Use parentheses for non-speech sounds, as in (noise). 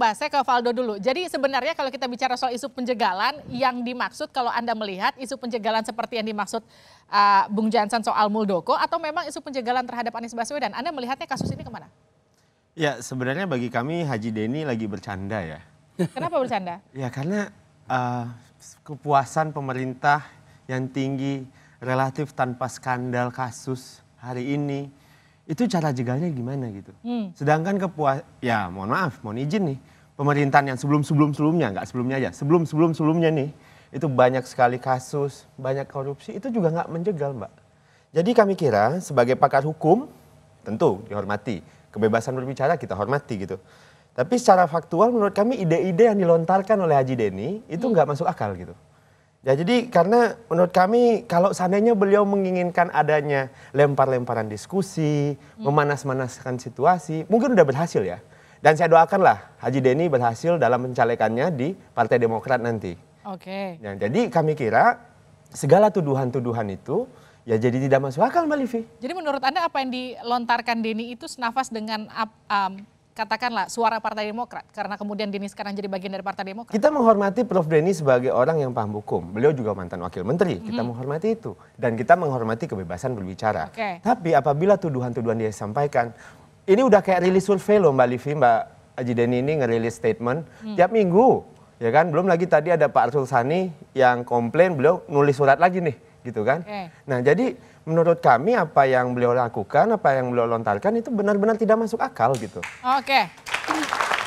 Mas, saya ke Valdo dulu. Jadi sebenarnya kalau kita bicara soal isu penjagalan, yang dimaksud kalau Anda melihat isu penjagalan seperti yang dimaksud uh, Bung Jansan soal Muldoko, atau memang isu penjagalan terhadap Anies Baswedan, Anda melihatnya kasus ini kemana? Ya sebenarnya bagi kami Haji Deni lagi bercanda ya. Kenapa bercanda? (laughs) ya karena uh, kepuasan pemerintah yang tinggi relatif tanpa skandal kasus hari ini itu cara jegalnya gimana gitu. Hmm. Sedangkan kepuas, ya mohon maaf, mohon izin nih, pemerintahan yang sebelum-sebelum-sebelumnya, nggak sebelumnya aja, sebelum-sebelum-sebelumnya nih, itu banyak sekali kasus, banyak korupsi, itu juga nggak menjegal mbak. Jadi kami kira sebagai pakar hukum, tentu dihormati, kebebasan berbicara kita hormati gitu. Tapi secara faktual menurut kami ide-ide yang dilontarkan oleh Haji Deni itu hmm. nggak hmm. masuk akal gitu. Ya jadi karena menurut kami kalau seandainya beliau menginginkan adanya lempar-lemparan diskusi, hmm. memanas-manaskan situasi, mungkin udah berhasil ya. Dan saya doakanlah Haji Denny berhasil dalam mencalekannya di Partai Demokrat nanti. Oke. Okay. Ya, jadi kami kira segala tuduhan-tuduhan itu ya jadi tidak masuk akal Mbak Livi. Jadi menurut Anda apa yang dilontarkan Denny itu senafas dengan um, katakanlah suara Partai Demokrat karena kemudian Dini sekarang jadi bagian dari Partai Demokrat. Kita menghormati Prof Deni sebagai orang yang paham hukum. Beliau juga mantan wakil menteri. Mm -hmm. Kita mm-hmm. menghormati itu dan kita menghormati kebebasan berbicara. Okay. Tapi apabila tuduhan-tuduhan dia sampaikan, ini udah kayak rilis survei loh Mbak Livi, Mbak Aji Deni ini ngerilis statement mm. tiap minggu. Ya kan, belum lagi tadi ada Pak Arsul Sani yang komplain, beliau nulis surat lagi nih gitu kan. Okay. Nah jadi menurut kami apa yang beliau lakukan, apa yang beliau lontarkan itu benar-benar tidak masuk akal gitu. Oke. Okay.